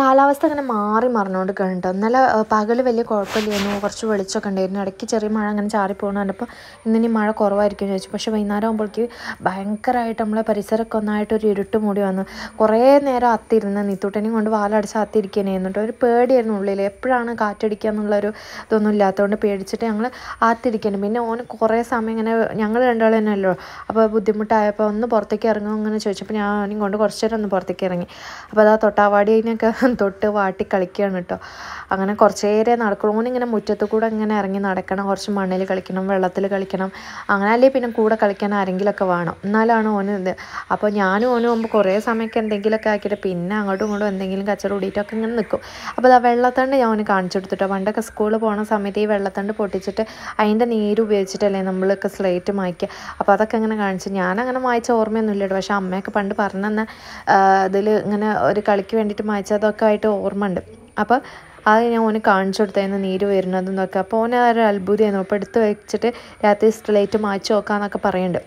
കാലാവസ്ഥ അങ്ങനെ മാറി മറിഞ്ഞുകൊണ്ട് കണ്ടു ഇന്നലെ പകൽ വലിയ കുഴപ്പമില്ലായിരുന്നു കുറച്ച് വെളിച്ചമൊക്കെ ഉണ്ടായിരുന്നു ഇടയ്ക്ക് ചെറിയ മഴ അങ്ങനെ ചാറിപ്പോകണം കണ്ടപ്പോൾ ഇന്നിനി മഴ കുറവായിരിക്കും എന്ന് ചോദിച്ചു പക്ഷേ വൈകുന്നേരം ആകുമ്പോഴേക്ക് ഭയങ്കരമായിട്ട് നമ്മളെ പരിസരമൊക്കെ ഒന്നായിട്ട് ഒരു ഇരുട്ട് മൂടി വന്നു കുറേ നേരം അത്തിരുന്ന് നീത്തൂട്ടനെയും കൊണ്ട് വാലടച്ച് അത്തിരിക്കണേന്നു ഒരു പേടിയായിരുന്നു ഉള്ളിൽ എപ്പോഴാണ് കാറ്റടിക്കുക എന്നുള്ളൊരു ഇതൊന്നും ഇല്ലാത്തതുകൊണ്ട് പേടിച്ചിട്ട് ഞങ്ങൾ അത്തിരിക്കണം പിന്നെ ഓന് കുറേ സമയം ഇങ്ങനെ ഞങ്ങൾ രണ്ടാളും തന്നെ അല്ലോ അപ്പോൾ ബുദ്ധിമുട്ടായപ്പോൾ ഒന്ന് പുറത്തേക്ക് ഇറങ്ങുമോ അങ്ങനെ ചോദിച്ചപ്പോൾ ഞാൻ ഓനെയും കൊണ്ട് കുറച്ച് ഒന്ന് പുറത്തേക്ക് ഇറങ്ങി അപ്പോൾ അതാ തൊട്ടാവാടിയൊക്കെ തൊട്ട് വാട്ടി കളിക്കുകയാണ് കേട്ടോ അങ്ങനെ കുറച്ചേരെ നടക്കണം ഇങ്ങനെ മുറ്റത്ത് കൂടെ ഇങ്ങനെ ഇറങ്ങി നടക്കണം കുറച്ച് മണ്ണിൽ കളിക്കണം വെള്ളത്തിൽ കളിക്കണം അങ്ങനെ അല്ലേ പിന്നെ കൂടെ കളിക്കാൻ ആരെങ്കിലുമൊക്കെ വേണം എന്നാലാണ് ഓന് ഇത് അപ്പോൾ ഞാനും ഓന് മുമ്പ് കുറേ സമയമൊക്കെ എന്തെങ്കിലുമൊക്കെ ആക്കിയിട്ട് പിന്നെ അങ്ങോട്ടും ഇങ്ങോട്ടും എന്തെങ്കിലും കച്ചറ കൂടിയിട്ടൊക്കെ ഇങ്ങനെ നിൽക്കും അപ്പോൾ അത് ആ വെള്ളത്തണ്ട് ഞാൻ ഓന് കാണിച്ചു കൊടുത്തിട്ടോ പണ്ടൊക്കെ സ്കൂളിൽ പോകുന്ന സമയത്ത് ഈ വെള്ളത്തണ്ട് പൊട്ടിച്ചിട്ട് അതിൻ്റെ നീര് ഉപയോഗിച്ചിട്ടല്ലേ നമ്മളൊക്കെ സ്ലേറ്റ് മായ്ക്കുക അപ്പോൾ അതൊക്കെ അങ്ങനെ കാണിച്ച് ഞാനങ്ങനെ മായച്ച ഓർമ്മയൊന്നുമില്ല പക്ഷേ അമ്മയൊക്കെ പണ്ട് പറഞ്ഞെന്ന ഇതിൽ ഇങ്ങനെ ഒരു കളിക്ക് വേണ്ടിയിട്ട് മായച്ചതൊക്കെ എന്നൊക്കെ ആയിട്ട് ഓർമ്മ ഉണ്ട് അപ്പോൾ അത് ഞാൻ ഓന് കാണിച്ചു കൊടുത്തായിരുന്നു നീര് വരുന്നതെന്നൊക്കെ അപ്പോൾ ആ ഒരു അത്ഭുതമായിരുന്നു അപ്പോൾ എടുത്ത് വെച്ചിട്ട് രാത്രി സ്ലേറ്റ് മാറ്റി നോക്കാമെന്നൊക്കെ പറയുന്നുണ്ട്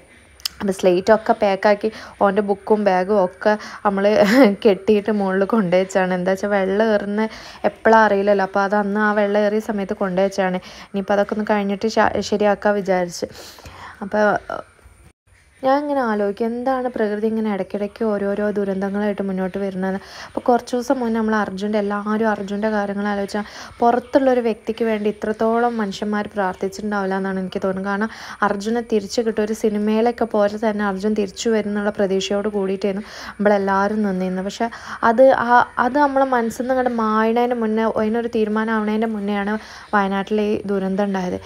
അപ്പോൾ സ്ലേറ്റൊക്കെ പാക്കാക്കി ഓൻ്റെ ബുക്കും ബാഗും ഒക്കെ നമ്മൾ കെട്ടിയിട്ട് മുകളിൽ കൊണ്ടുവച്ചാണ് എന്താ വെച്ചാൽ വെള്ളം ഏറുന്ന എപ്പോഴും അറിയില്ലല്ലോ അപ്പോൾ അത് അന്ന് ആ വെള്ളം ഏറിയ സമയത്ത് കൊണ്ടുവച്ചാണ് ഇനിയിപ്പോൾ അതൊക്കെ ഒന്ന് കഴിഞ്ഞിട്ട് ശരിയാക്കാൻ വിചാരിച്ച് അപ്പോൾ ഞാൻ ഇങ്ങനെ ആലോചിക്കും എന്താണ് പ്രകൃതി ഇങ്ങനെ ഇടയ്ക്കിടയ്ക്ക് ഓരോരോ ദുരന്തങ്ങളായിട്ട് മുന്നോട്ട് വരുന്നത് അപ്പോൾ കുറച്ച് ദിവസം മുന്നേ നമ്മൾ അർജുൻ്റെ എല്ലാവരും അർജുൻ്റെ കാര്യങ്ങൾ ആലോചിച്ചാൽ പുറത്തുള്ളൊരു വ്യക്തിക്ക് വേണ്ടി ഇത്രത്തോളം മനുഷ്യന്മാർ പ്രാർത്ഥിച്ചിട്ടുണ്ടാവില്ല എന്നാണ് എനിക്ക് തോന്നുന്നത് കാരണം അർജുനെ തിരിച്ചു കിട്ടും ഒരു സിനിമയിലൊക്കെ പോലെ തന്നെ അർജുൻ തിരിച്ചു വരുന്നുള്ള പ്രതീക്ഷയോട് കൂടിയിട്ടായിരുന്നു നമ്മളെല്ലാവരും നിന്നിരുന്നു പക്ഷേ അത് അത് നമ്മളെ മനസ്സിൽ നിന്ന് ഇങ്ങോട്ട് മായണേൻ്റെ മുന്നേ അതിനൊരു തീരുമാനം ആവണേൻ്റെ മുന്നെയാണ് വയനാട്ടിലെ ഈ ദുരന്തം ഉണ്ടായത്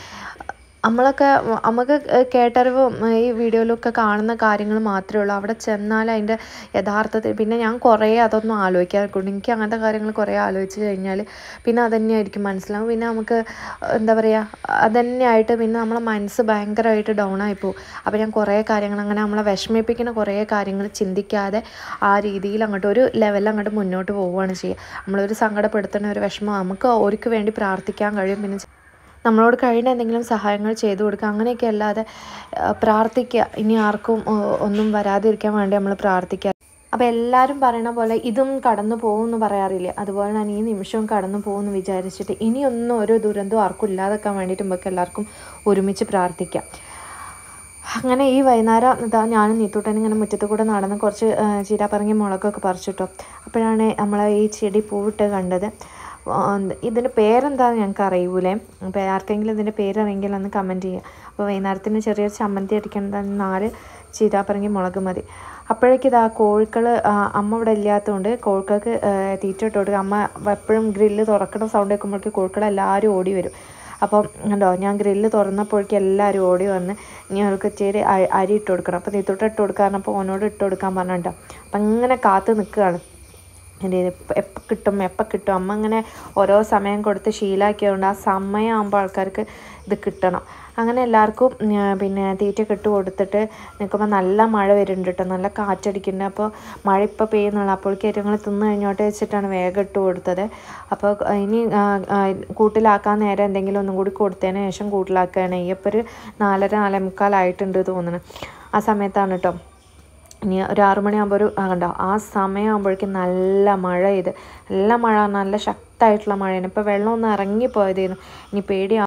നമ്മളൊക്കെ നമുക്ക് കേട്ടറിവും ഈ വീഡിയോയിലൊക്കെ കാണുന്ന കാര്യങ്ങൾ മാത്രമേ ഉള്ളൂ അവിടെ ചെന്നാൽ അതിൻ്റെ യഥാർത്ഥത്തിൽ പിന്നെ ഞാൻ കുറേ അതൊന്നും ആലോചിക്കാറുണ്ട് എനിക്ക് അങ്ങനത്തെ കാര്യങ്ങൾ കുറേ ആലോചിച്ച് കഴിഞ്ഞാൽ പിന്നെ അതന്നെയായിരിക്കും മനസ്സിലാവും പിന്നെ നമുക്ക് എന്താ പറയുക അതന്നെയായിട്ട് പിന്നെ നമ്മളെ മനസ്സ് ഭയങ്കരമായിട്ട് ഡൗൺ ആയിപ്പോവും അപ്പോൾ ഞാൻ കുറേ കാര്യങ്ങൾ അങ്ങനെ നമ്മളെ വിഷമിപ്പിക്കുന്ന കുറേ കാര്യങ്ങൾ ചിന്തിക്കാതെ ആ രീതിയിൽ അങ്ങോട്ട് ഒരു ലെവലിൽ അങ്ങോട്ട് മുന്നോട്ട് പോവുകയാണ് ചെയ്യുക നമ്മളൊരു സങ്കടപ്പെടുത്തുന്ന ഒരു വിഷമം നമുക്ക് ഓർക്ക് വേണ്ടി പ്രാർത്ഥിക്കാൻ കഴിയും പിന്നെ നമ്മളോട് കഴിയുന്ന എന്തെങ്കിലും സഹായങ്ങൾ ചെയ്തു കൊടുക്കുക അങ്ങനെയൊക്കെ അല്ലാതെ പ്രാർത്ഥിക്കുക ഇനി ആർക്കും ഒന്നും വരാതിരിക്കാൻ വേണ്ടി നമ്മൾ പ്രാർത്ഥിക്കുക അപ്പോൾ എല്ലാവരും പറയണ പോലെ ഇതും കടന്നു പോകുമെന്ന് പറയാറില്ല അതുപോലെ തന്നെ ഈ നിമിഷവും കടന്നു പോകുമെന്ന് വിചാരിച്ചിട്ട് ഇനിയൊന്നും ഒരു ദുരന്തവും ആർക്കും ഇല്ലാതാക്കാൻ വേണ്ടിയിട്ട് നമുക്ക് എല്ലാവർക്കും ഒരുമിച്ച് പ്രാർത്ഥിക്കാം അങ്ങനെ ഈ വൈകുന്നേരം ഇതാ ഞാനും നീത്തൂട്ടനും ഇങ്ങനെ മുറ്റത്ത് കൂടെ നടന്ന് കുറച്ച് ചീരാപ്പറങ്ങി മുളകൊക്കെ പറിച്ചിട്ടു അപ്പോഴാണ് നമ്മളെ ഈ ചെടി പൂവിട്ട് കണ്ടത് ഇതിൻ്റെ പേരെന്താണെന്ന് ഞങ്ങൾക്ക് അറിയൂലേ അപ്പോൾ ആർക്കെങ്കിലും ഇതിൻ്റെ പേരറിയെങ്കിൽ ഒന്ന് കമൻറ്റ് ചെയ്യുക അപ്പോൾ വൈകുന്നേരത്തിന് ചെറിയൊരു ചമ്മന്തി അടിക്കേണ്ടതെന്ന് നാല് ചീതാപ്പറങ്ങി മുളക് മതി അപ്പോഴേക്കും ഇതാ കോഴിക്കൾ അമ്മ ഇവിടെ ഇല്ലാത്തതുകൊണ്ട് കോഴിക്കൾക്ക് തീറ്റ ഇട്ട് കൊടുക്കുക അമ്മ എപ്പോഴും ഗ്രില്ല് തുറക്കണ സൗണ്ട് വെക്കുമ്പോഴേക്കും കോഴിക്കൾ എല്ലാവരും ഓടി വരും അപ്പം കണ്ടോ ഞാൻ ഗ്രില്ല് തുറന്നപ്പോഴേക്കും എല്ലാവരും ഓടി വന്ന് അവർക്ക് ചേരി അരി ഇട്ട് കൊടുക്കണം അപ്പോൾ തീത്തോട്ട് ഇട്ട് അപ്പോൾ ഓനോട് ഇട്ട് കൊടുക്കാൻ പറഞ്ഞിട്ടുണ്ടോ അപ്പം അങ്ങനെ കാത്ത് നിൽക്കുകയാണ് എൻ്റെ എപ്പം കിട്ടും എപ്പം കിട്ടും അമ്മ ഇങ്ങനെ ഓരോ സമയം കൊടുത്ത് ശീലാക്കിയതുകൊണ്ട് ആ സമയമാകുമ്പോൾ ആൾക്കാർക്ക് ഇത് കിട്ടണം അങ്ങനെ എല്ലാവർക്കും പിന്നെ തീറ്റ കെട്ട് കൊടുത്തിട്ട് നിൽക്കുമ്പോൾ നല്ല മഴ വരുന്നുണ്ട് കേട്ടോ നല്ല കാറ്റടിക്കുന്നുണ്ട് അപ്പോൾ മഴ ഇപ്പോൾ പെയ്യുന്നുള്ളൂ അപ്പോഴേക്ക് ഞങ്ങൾ തിന്ന് കഴിഞ്ഞോട്ട് വെച്ചിട്ടാണ് വേഗം ഇട്ട് കൊടുത്തത് അപ്പോൾ ഇനി കൂട്ടിലാക്കാൻ നേരം എന്തെങ്കിലും ഒന്നും കൂടി കൊടുത്തതിന് ശേഷം കൂട്ടിലാക്കുകയാണ് ഈ ഇപ്പോൾ ഒരു നാലര നാലേ മുക്കാലായിട്ടുണ്ട് തോന്നുന്നത് ആ സമയത്താണ് കേട്ടോ ഇനി ഒരു ആറു മണിയാകുമ്പോൾ ഒരു കണ്ടോ ആ സമയമാകുമ്പോഴേക്കും നല്ല മഴ പെയ്ത് നല്ല മഴ നല്ല ശക്തമായിട്ടുള്ള മഴയാണ് ഇപ്പോൾ ഒന്ന് ഇറങ്ങിപ്പോയതായിരുന്നു ഇനി പേടിയാ